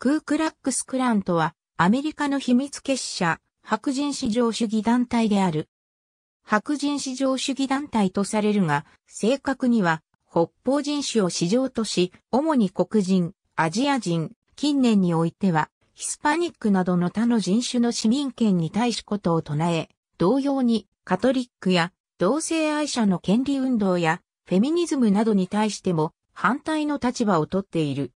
クークラックスクランとは、アメリカの秘密結社、白人至上主義団体である。白人至上主義団体とされるが、正確には、北方人種を至上とし、主に黒人、アジア人、近年においては、ヒスパニックなどの他の人種の市民権に対しことを唱え、同様に、カトリックや、同性愛者の権利運動や、フェミニズムなどに対しても、反対の立場をとっている。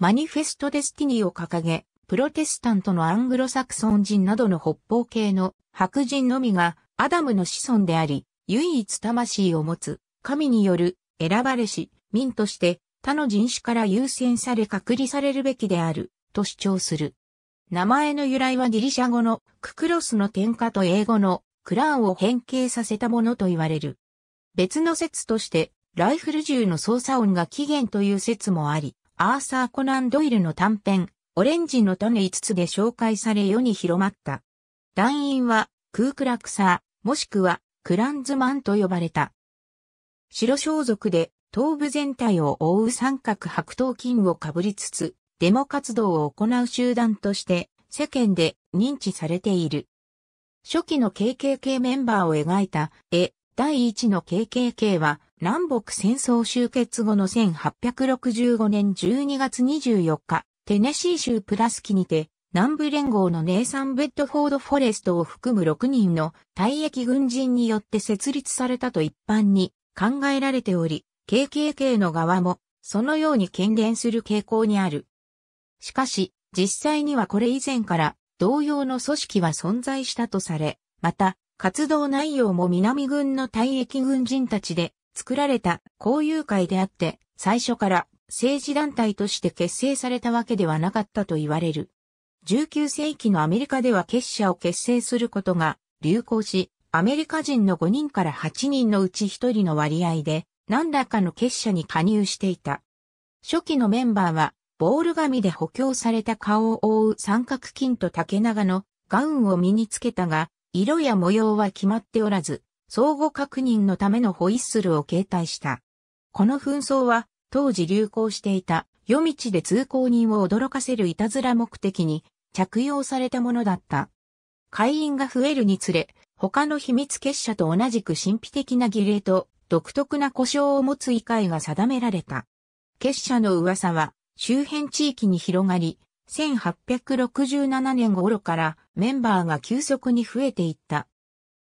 マニフェスト・デスティニーを掲げ、プロテスタントのアングロサクソン人などの北方系の白人のみがアダムの子孫であり、唯一魂を持つ神による選ばれし民として他の人種から優先され隔離されるべきであると主張する。名前の由来はギリシャ語のククロスの点火と英語のクラーンを変形させたものと言われる。別の説としてライフル銃の操作音が起源という説もあり、アーサー・コナン・ドイルの短編、オレンジの種5つで紹介され世に広まった。団員は、クークラクサー、もしくは、クランズマンと呼ばれた。白装束で、頭部全体を覆う三角白頭巾をかぶりつつ、デモ活動を行う集団として、世間で認知されている。初期の KKK メンバーを描いた絵、第一の KKK は、南北戦争終結後の1865年12月24日、テネシー州プラスキにて、南部連合のネイサン・ベッドフォード・フォレストを含む6人の退役軍人によって設立されたと一般に考えられており、KKK の側もそのように権限する傾向にある。しかし、実際にはこれ以前から同様の組織は存在したとされ、また、活動内容も南軍の退役軍人たちで作られた交友会であって、最初から政治団体として結成されたわけではなかったと言われる。19世紀のアメリカでは結社を結成することが流行し、アメリカ人の5人から8人のうち1人の割合で何らかの結社に加入していた。初期のメンバーはボール紙で補強された顔を覆う三角巾と竹長のガウンを身につけたが、色や模様は決まっておらず、相互確認のためのホイッスルを携帯した。この紛争は、当時流行していた夜道で通行人を驚かせるいたずら目的に着用されたものだった。会員が増えるにつれ、他の秘密結社と同じく神秘的な儀礼と独特な故障を持つ異界が定められた。結社の噂は周辺地域に広がり、1867年頃からメンバーが急速に増えていった。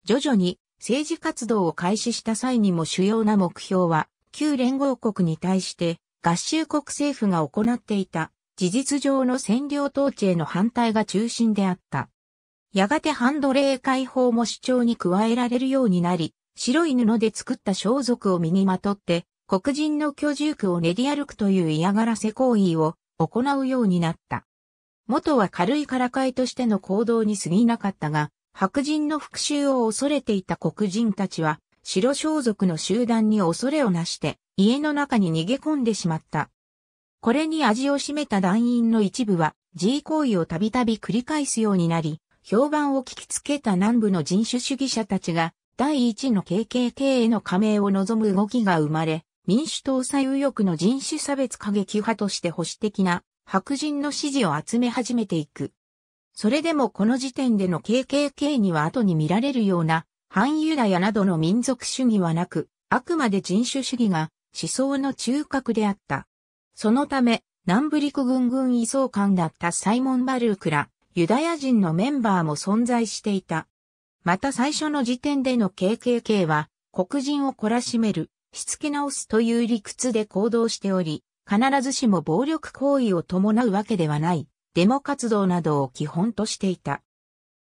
徐々に政治活動を開始した際にも主要な目標は、旧連合国に対して合衆国政府が行っていた事実上の占領統治への反対が中心であった。やがてハンドレー解放も主張に加えられるようになり、白い布で作った装束を身にまとって、黒人の居住区を練り歩くという嫌がらせ行為を行うようになった。元は軽いからかいとしての行動に過ぎなかったが、白人の復讐を恐れていた黒人たちは、白装束の集団に恐れをなして、家の中に逃げ込んでしまった。これに味を占めた団員の一部は、G 行為をたびたび繰り返すようになり、評判を聞きつけた南部の人種主義者たちが、第一の KKK への加盟を望む動きが生まれ、民主党左右翼の人種差別過激派として保守的な白人の支持を集め始めていく。それでもこの時点での KKK には後に見られるような、反ユダヤなどの民族主義はなく、あくまで人種主義が思想の中核であった。そのため、南部陸軍軍移送官だったサイモン・バルークら、ユダヤ人のメンバーも存在していた。また最初の時点での KKK は、黒人を懲らしめる、しつけ直すという理屈で行動しており、必ずしも暴力行為を伴うわけではない。デモ活動などを基本としていた。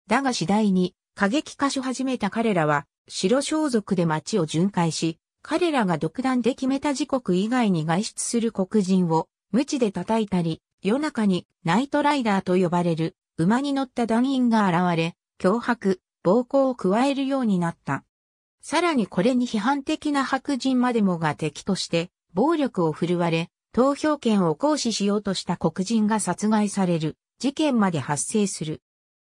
だが次第に過激化し始めた彼らは白装束で街を巡回し、彼らが独断で決めた時刻以外に外出する黒人を無で叩いたり、夜中にナイトライダーと呼ばれる馬に乗った団員が現れ、脅迫、暴行を加えるようになった。さらにこれに批判的な白人までもが敵として暴力を振るわれ、投票権を行使しようとした黒人が殺害される事件まで発生する。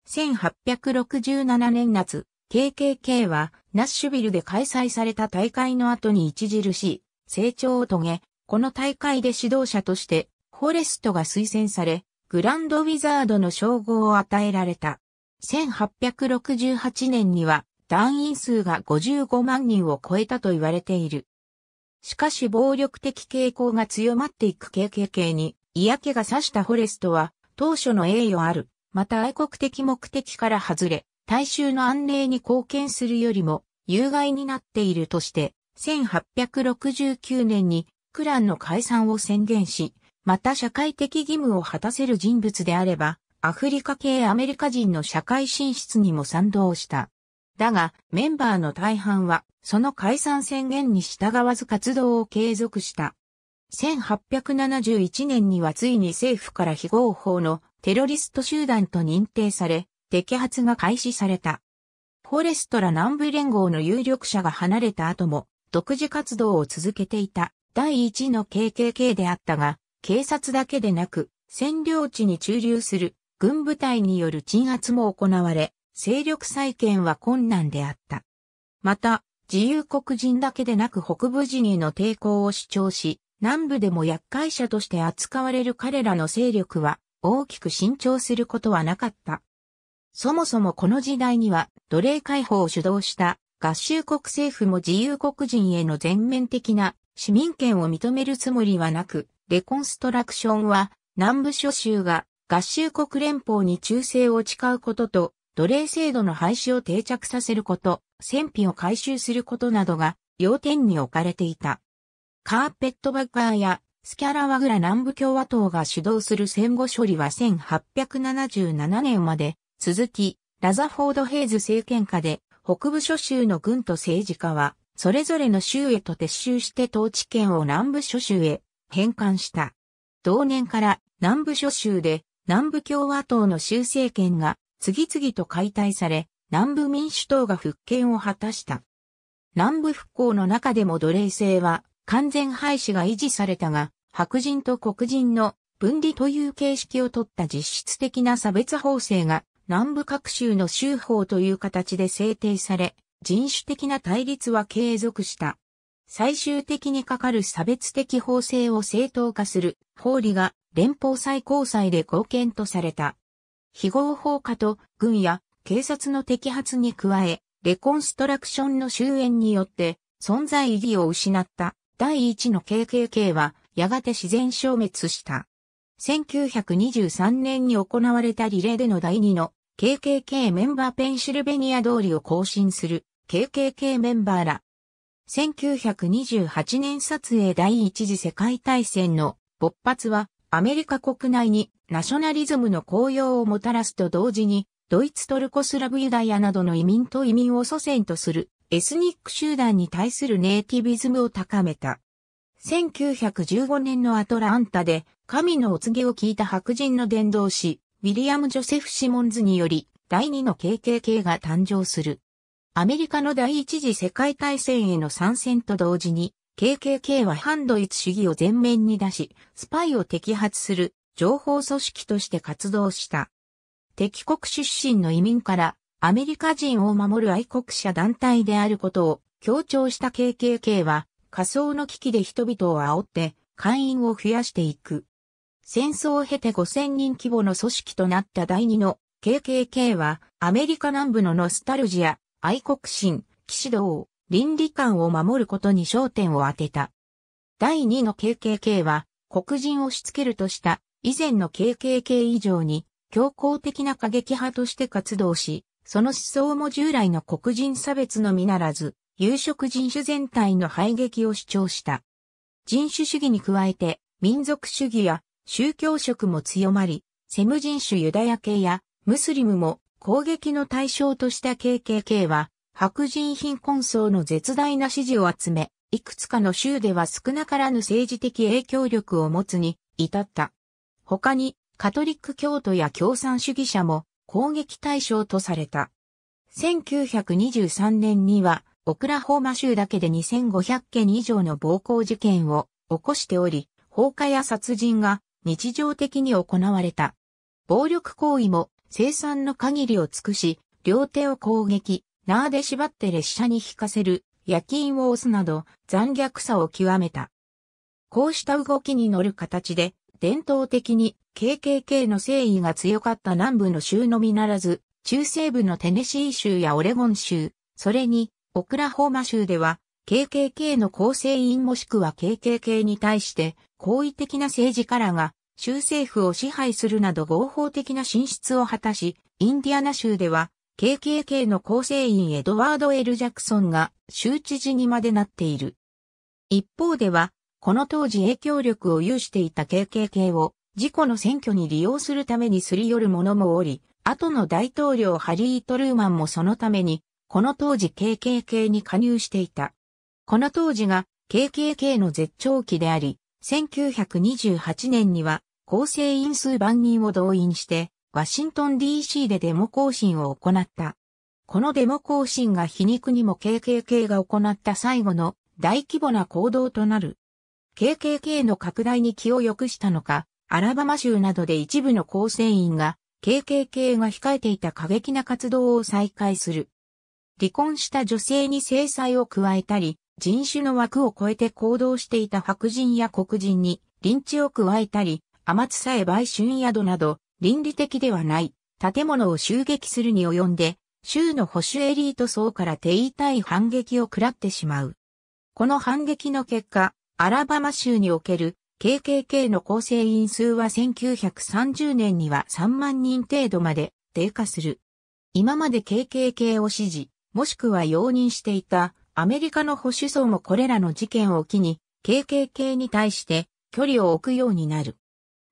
1867年夏、KKK はナッシュビルで開催された大会の後に著しい成長を遂げ、この大会で指導者としてフォレストが推薦され、グランドウィザードの称号を与えられた。1868年には団員数が55万人を超えたと言われている。しかし暴力的傾向が強まっていく KKK に嫌気がさしたフォレストは当初の栄誉ある、また愛国的目的から外れ、大衆の安寧に貢献するよりも有害になっているとして、1869年にクランの解散を宣言し、また社会的義務を果たせる人物であれば、アフリカ系アメリカ人の社会進出にも賛同した。だが、メンバーの大半はその解散宣言に従わず活動を継続した。1871年にはついに政府から非合法のテロリスト集団と認定され、摘発が開始された。フォレストラ南部連合の有力者が離れた後も、独自活動を続けていた第一の KKK であったが、警察だけでなく、占領地に駐留する軍部隊による鎮圧も行われ、勢力再建は困難であった。また、自由国人だけでなく北部人への抵抗を主張し、南部でも厄介者として扱われる彼らの勢力は大きく伸長することはなかった。そもそもこの時代には奴隷解放を主導した合衆国政府も自由国人への全面的な市民権を認めるつもりはなく、レコンストラクションは南部諸州が合衆国連邦に忠誠を誓うことと奴隷制度の廃止を定着させること、戦費を回収することなどが要点に置かれていた。カーペットバッカーやスキャラワグラ南部共和党が主導する戦後処理は1877年まで続き、ラザフォード・ヘイズ政権下で北部諸州の軍と政治家はそれぞれの州へと撤収して統治権を南部諸州へ返還した。同年から南部諸州で南部共和党の州政権が次々と解体され、南部民主党が復権を果たした。南部復興の中でも奴隷制は完全廃止が維持されたが、白人と黒人の分離という形式をとった実質的な差別法制が南部各州の州法という形で制定され、人種的な対立は継続した。最終的にかかる差別的法制を正当化する法理が連邦最高裁で貢献とされた。非合法化と軍や警察の摘発に加え、レコンストラクションの終焉によって存在意義を失った第一の KKK はやがて自然消滅した。1923年に行われたリレーでの第二の KKK メンバーペンシルベニア通りを更新する KKK メンバーら。1928年撮影第一次世界大戦の勃発はアメリカ国内にナショナリズムの高揚をもたらすと同時にドイツトルコスラブユダヤなどの移民と移民を祖先とするエスニック集団に対するネイティビズムを高めた。1915年のアトランタで神のお告げを聞いた白人の伝道師、ウィリアム・ジョセフ・シモンズにより第二の KKK が誕生する。アメリカの第一次世界大戦への参戦と同時に、KKK は反ドイツ主義を前面に出し、スパイを摘発する情報組織として活動した。敵国出身の移民からアメリカ人を守る愛国者団体であることを強調した KKK は仮想の危機で人々を煽って会員を増やしていく。戦争を経て5000人規模の組織となった第2の KKK はアメリカ南部のノスタルジア、愛国心、騎士道、倫理観を守ることに焦点を当てた。第2の KKK は黒人をしつけるとした以前の KKK 以上に強硬的な過激派として活動し、その思想も従来の黒人差別のみならず、有色人種全体の排撃を主張した。人種主義に加えて、民族主義や宗教色も強まり、セム人種ユダヤ系やムスリムも攻撃の対象とした KKK は、白人貧困層の絶大な支持を集め、いくつかの州では少なからぬ政治的影響力を持つに至った。他にカトリック教徒や共産主義者も攻撃対象とされた。1923年には、オクラホーマ州だけで2500件以上の暴行事件を起こしており、放火や殺人が日常的に行われた。暴力行為も生産の限りを尽くし、両手を攻撃、縄で縛って列車に引かせる、夜勤を押すなど残虐さを極めた。こうした動きに乗る形で伝統的に KKK の誠意が強かった南部の州のみならず、中西部のテネシー州やオレゴン州、それにオクラホーマ州では、KKK の構成員もしくは KKK に対して好意的な政治からが州政府を支配するなど合法的な進出を果たし、インディアナ州では KKK の構成員エドワード・エル・ジャクソンが州知事にまでなっている。一方ではこの当時影響力を有していた KKK を自己の選挙に利用するためにすり寄る者もおり、後の大統領ハリー・トルーマンもそのために、この当時 KKK に加入していた。この当時が KKK の絶頂期であり、1928年には構成員数万人を動員して、ワシントン DC でデモ行進を行った。このデモ行進が皮肉にも KKK が行った最後の大規模な行動となる。KKK の拡大に気を良くしたのか、アラバマ州などで一部の構成員が KKK が控えていた過激な活動を再開する。離婚した女性に制裁を加えたり、人種の枠を超えて行動していた白人や黒人に臨地を加えたり、天津さえ売春宿など、倫理的ではない建物を襲撃するに及んで、州の保守エリート層から手痛い反撃を食らってしまう。この反撃の結果、アラバマ州における KKK の構成員数は1930年には3万人程度まで低下する。今まで KKK を支持、もしくは容認していたアメリカの保守層もこれらの事件を機に KKK に対して距離を置くようになる。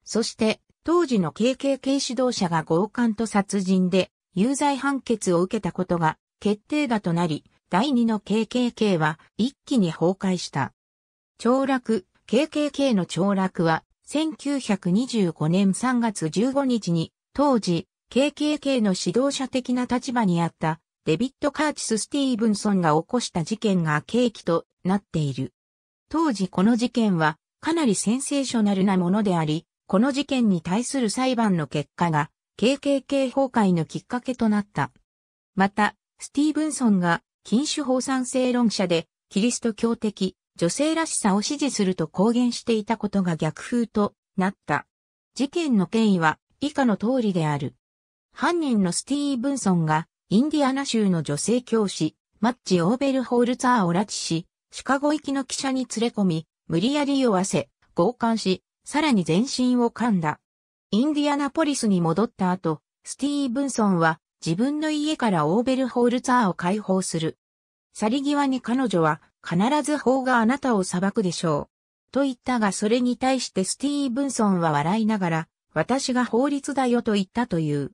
そして当時の KKK 指導者が強姦と殺人で有罪判決を受けたことが決定打となり、第二の KKK は一気に崩壊した。凋楽、KKK の長楽は、1925年3月15日に、当時、KKK の指導者的な立場にあった、デビッド・カーチス・スティーブンソンが起こした事件が契機となっている。当時この事件は、かなりセンセーショナルなものであり、この事件に対する裁判の結果が、KKK 崩壊のきっかけとなった。また、スティーブンソンが、禁酒法賛成論者で、キリスト教的、女性らしさを支持すると公言していたことが逆風となった。事件の経緯は以下の通りである。犯人のスティーブンソンがインディアナ州の女性教師、マッチ・オーベルホールツァーを拉致し、シカゴ行きの記者に連れ込み、無理やり酔わせ、強姦し、さらに全身を噛んだ。インディアナポリスに戻った後、スティーブンソンは自分の家からオーベルホールツァーを解放する。去り際に彼女は必ず法があなたを裁くでしょう。と言ったがそれに対してスティーブンソンは笑いながら、私が法律だよと言ったという。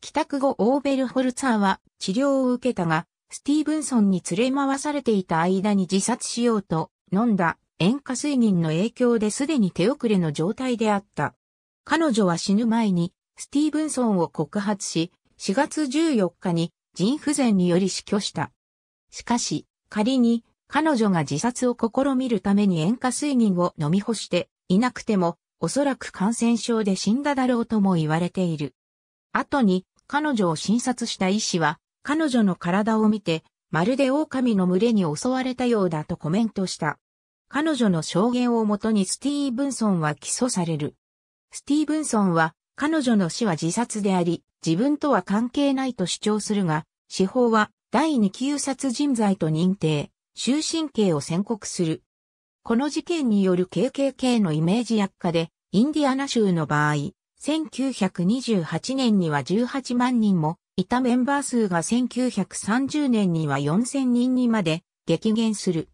帰宅後オーベルホルツァーは治療を受けたが、スティーブンソンに連れ回されていた間に自殺しようと飲んだ塩化水銀の影響ですでに手遅れの状態であった。彼女は死ぬ前にスティーブンソンを告発し、4月14日に腎不全により死去した。しかし、仮に彼女が自殺を試みるために塩化水銀を飲み干していなくても、おそらく感染症で死んだだろうとも言われている。後に、彼女を診察した医師は、彼女の体を見て、まるで狼の群れに襲われたようだとコメントした。彼女の証言をもとにスティーブンソンは起訴される。スティーブンソンは、彼女の死は自殺であり、自分とは関係ないと主張するが、司法は第2級殺人罪と認定。終身刑を宣告する。この事件による KKK のイメージ悪化で、インディアナ州の場合、1928年には18万人も、いたメンバー数が1930年には4000人にまで激減する。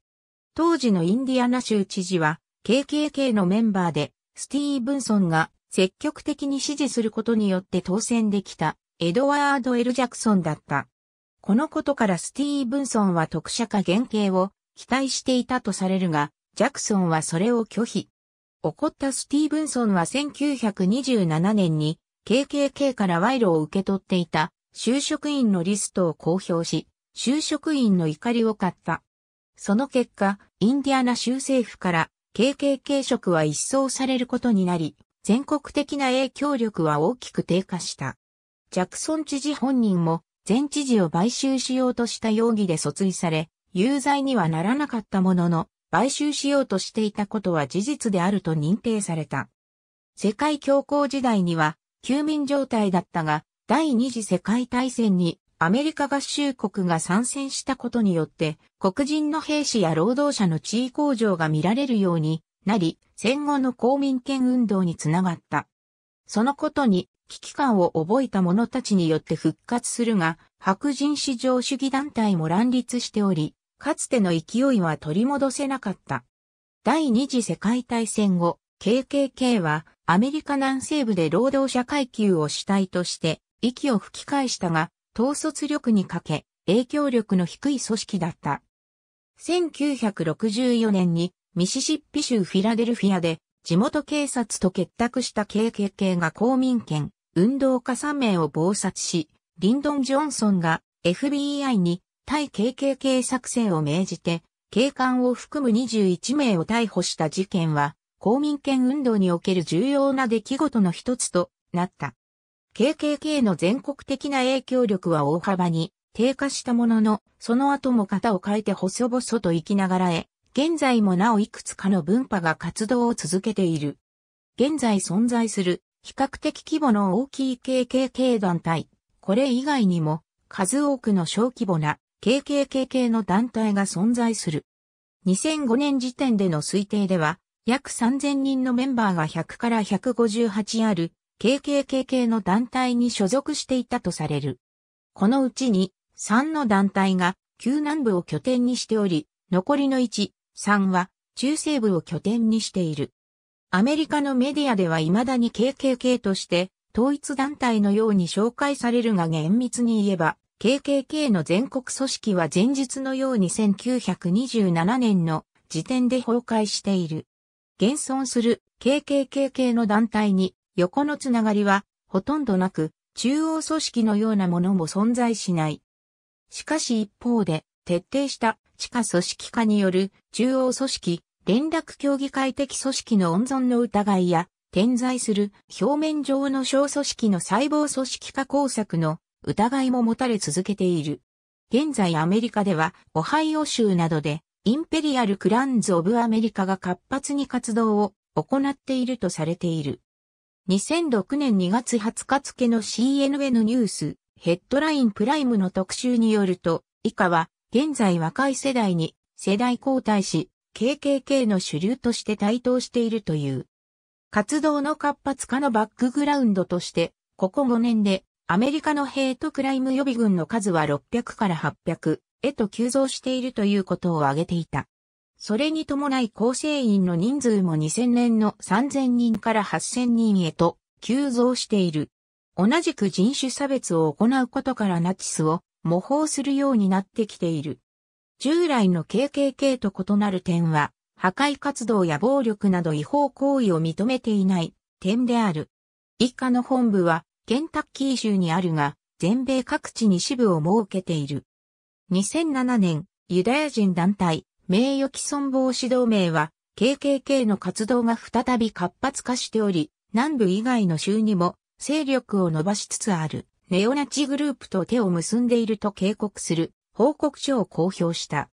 当時のインディアナ州知事は、KKK のメンバーで、スティーブンソンが積極的に支持することによって当選できた、エドワード・エル・ジャクソンだった。このことからスティーブンソンは特殊化原型を期待していたとされるが、ジャクソンはそれを拒否。怒ったスティーブンソンは1927年に KKK から賄賂を受け取っていた就職員のリストを公表し、就職員の怒りを買った。その結果、インディアナ州政府から KKK 職は一掃されることになり、全国的な影響力は大きく低下した。ジャクソン知事本人も前知事を買収しようとした容疑で訴追され、有罪にはならなかったものの、買収しようとしていたことは事実であると認定された。世界恐慌時代には、休眠状態だったが、第二次世界大戦にアメリカ合衆国が参戦したことによって、黒人の兵士や労働者の地位向上が見られるようになり、戦後の公民権運動につながった。そのことに危機感を覚えた者たちによって復活するが、白人至上主義団体も乱立しており、かつての勢いは取り戻せなかった。第二次世界大戦後、KKK はアメリカ南西部で労働者階級を主体として息を吹き返したが、統率力に欠け、影響力の低い組織だった。1964年にミシシッピ州フィラデルフィアで地元警察と結託した KKK が公民権、運動家3名を謀殺し、リンドン・ジョンソンが FBI に対 KKK 作戦を命じて、警官を含む21名を逮捕した事件は、公民権運動における重要な出来事の一つとなった。KKK の全国的な影響力は大幅に低下したものの、その後も型を変えて細々と生きながらえ、現在もなおいくつかの分派が活動を続けている。現在存在する比較的規模の大きい KKK 団体。これ以外にも数多くの小規模な KKK k の団体が存在する。2005年時点での推定では約3000人のメンバーが100から158ある KKK k の団体に所属していたとされる。このうちに3の団体が旧南部を拠点にしており、残りの1、3は中西部を拠点にしている。アメリカのメディアでは未だに KKK として統一団体のように紹介されるが厳密に言えば、KKK の全国組織は前日のように1927年の時点で崩壊している。現存する KKK 系の団体に横のつながりはほとんどなく、中央組織のようなものも存在しない。しかし一方で、徹底した地下組織化による中央組織、連絡協議会的組織の温存の疑いや、点在する表面上の小組織の細胞組織化工作の疑いも持たれ続けている。現在アメリカでは、オハイオ州などで、インペリアル・クランズ・オブ・アメリカが活発に活動を行っているとされている。2006年2月20日付の CNN ニュース、ヘッドラインプライムの特集によると、以下は現在若い世代に世代交代し、KKK の主流として台頭しているという。活動の活発化のバックグラウンドとして、ここ5年でアメリカのヘイトクライム予備軍の数は600から800へと急増しているということを挙げていた。それに伴い構成員の人数も2000年の3000人から8000人へと急増している。同じく人種差別を行うことからナチスを模倣するようになってきている。従来の KKK と異なる点は、破壊活動や暴力など違法行為を認めていない点である。以下の本部は、ケンタッキー州にあるが、全米各地に支部を設けている。2007年、ユダヤ人団体、名誉毀損防止同盟は、KKK の活動が再び活発化しており、南部以外の州にも勢力を伸ばしつつある。ネオナチグループと手を結んでいると警告する報告書を公表した。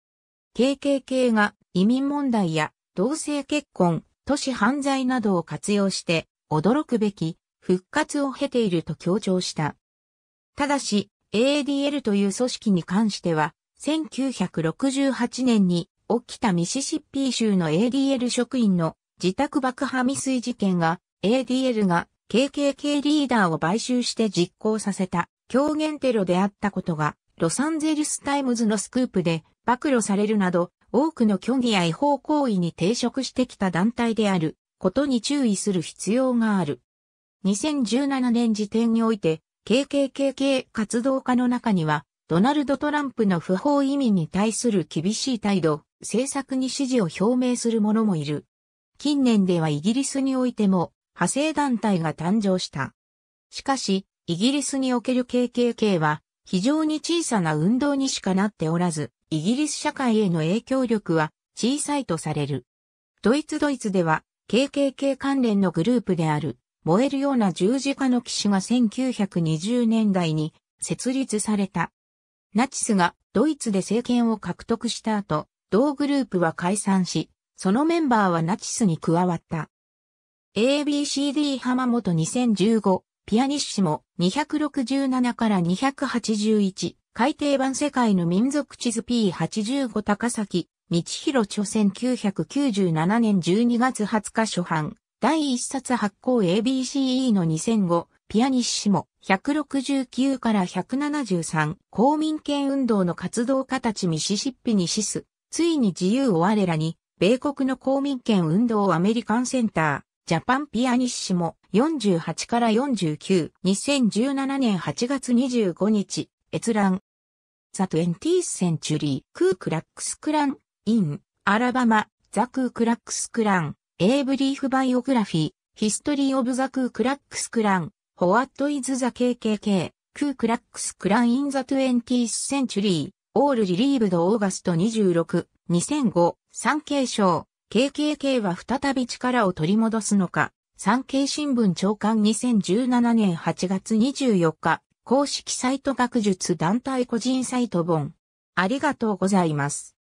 KKK が移民問題や同性結婚、都市犯罪などを活用して驚くべき復活を経ていると強調した。ただし、a d l という組織に関しては、1968年に起きたミシシッピー州の ADL 職員の自宅爆破未遂事件が ADL が KKK リーダーを買収して実行させた狂言テロであったことが、ロサンゼルスタイムズのスクープで暴露されるなど、多くの虚偽や違法行為に抵触してきた団体であることに注意する必要がある。2017年時点において、KKK k 活動家の中には、ドナルド・トランプの不法移民に対する厳しい態度、政策に支持を表明する者もいる。近年ではイギリスにおいても、派生団体が誕生した。しかし、イギリスにおける KKK は非常に小さな運動にしかなっておらず、イギリス社会への影響力は小さいとされる。ドイツドイツでは KKK 関連のグループである燃えるような十字架の騎士が1920年代に設立された。ナチスがドイツで政権を獲得した後、同グループは解散し、そのメンバーはナチスに加わった。ABCD 浜本2015、ピアニッシモ267から281、海底版世界の民族地図 P85 高崎、道広著1997年12月20日初版、第1冊発行 ABCE の2005、ピアニッシモ169から173、公民権運動の活動家たちミシシッピにシス、ついに自由を我らに、米国の公民権運動アメリカンセンター、ジャパンピアニッシモ48から49、2017年8月25日、閲覧。ザ・トゥエンティース・センチュリー、クークラックス・クラン、イン、アラバマ、ザ・クークラックス・クラン、エイブリーフ・バイオグラフィー、ヒストリー・オブ・ザ・クークラックス・クラン、ホワット・イズ・ザ・ KKK、クークラックス・クラン・イン・ザ・トゥエンティース・センチュリー、オール・リリーブド・オーガスト26、2005、産経省、KKK は再び力を取り戻すのか、産経新聞長官2017年8月24日、公式サイト学術団体個人サイト本。ありがとうございます。